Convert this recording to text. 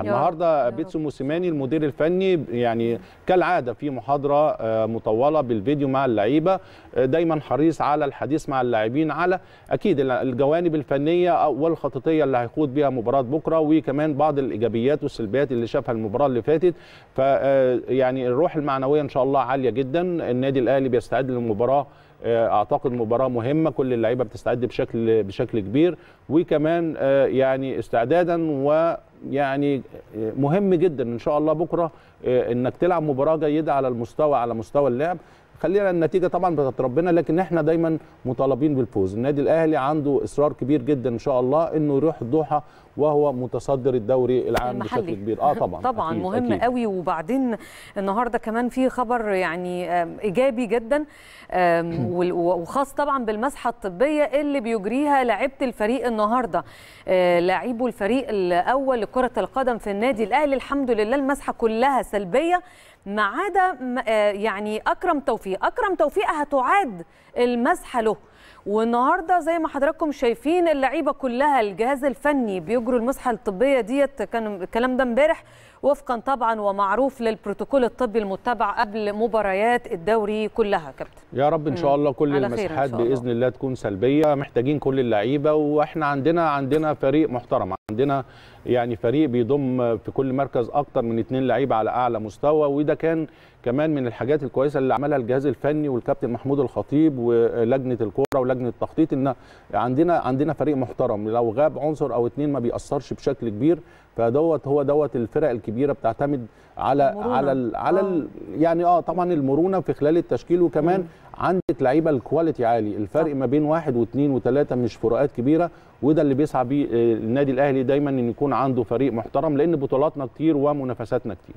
النهارده بيتسو موسيماني المدير الفني يعني كالعاده في محاضره آه، مطوله بالفيديو مع اللعيبه آه، دايما حريص على الحديث مع اللاعبين على اكيد الجوانب الفنيه والخططيه اللي هيخوض بها مباراه بكره وكمان بعض الايجابيات والسلبيات اللي شافها المباراه اللي فاتت ف آه، يعني الروح المعنويه ان شاء الله عاليه جدا النادي الاهلي بيستعد للمباراه اعتقد مباراه مهمه كل اللعيبه بتستعد بشكل بشكل كبير وكمان يعني استعدادا و يعني مهم جدا ان شاء الله بكره آه، انك تلعب مباراه جيده على المستوى على مستوى اللعب خلينا النتيجه طبعا بتاعت ربنا لكن احنا دايما مطالبين بالفوز النادي الاهلي عنده اصرار كبير جدا ان شاء الله انه يروح الدوحه وهو متصدر الدوري العام المحلي. بشكل كبير اه طبعا طبعا أكيد مهم أكيد. قوي وبعدين النهارده كمان في خبر يعني ايجابي جدا وخاص طبعا بالمسحه الطبيه اللي بيجريها لعيبه الفريق النهارده آه، لاعيبو الفريق الاول لكره القدم في النادي الاهلي الحمد لله المسحه كلها سلبيه ما عدا آه، يعني اكرم توفيق اكرم توفيق هتعاد المسحه له والنهارده زي ما حضراتكم شايفين اللعيبه كلها الجهاز الفني بيجروا المسحه الطبيه ديت كان الكلام ده امبارح وفقا طبعا ومعروف للبروتوكول الطبي المتبع قبل مباريات الدوري كلها كابتن يا رب ان شاء الله كل المساحات باذن الله تكون سلبيه محتاجين كل اللعيبه واحنا عندنا عندنا فريق محترم عندنا يعني فريق بيضم في كل مركز اكتر من اثنين لعيبه على اعلى مستوى وده كان كمان من الحاجات الكويسه اللي عملها الجهاز الفني والكابتن محمود الخطيب ولجنه الكوره ولجنه التخطيط ان عندنا عندنا فريق محترم لو غاب عنصر او اثنين ما بيأثرش بشكل كبير فدوت هو دوت الفرق الكبيره بتعتمد على المرونة. على ال على ال آه. يعني اه طبعا المرونه في خلال التشكيل وكمان عندك لعيبه الكواليتي عالي الفرق ما بين واحد واثنين وثلاثه مش فروقات كبيره وده اللي بيسعى بيه آه، النادي الاهلي دايما ان يكون عنده فريق محترم لان بطولاتنا كتير ومنافساتنا كتير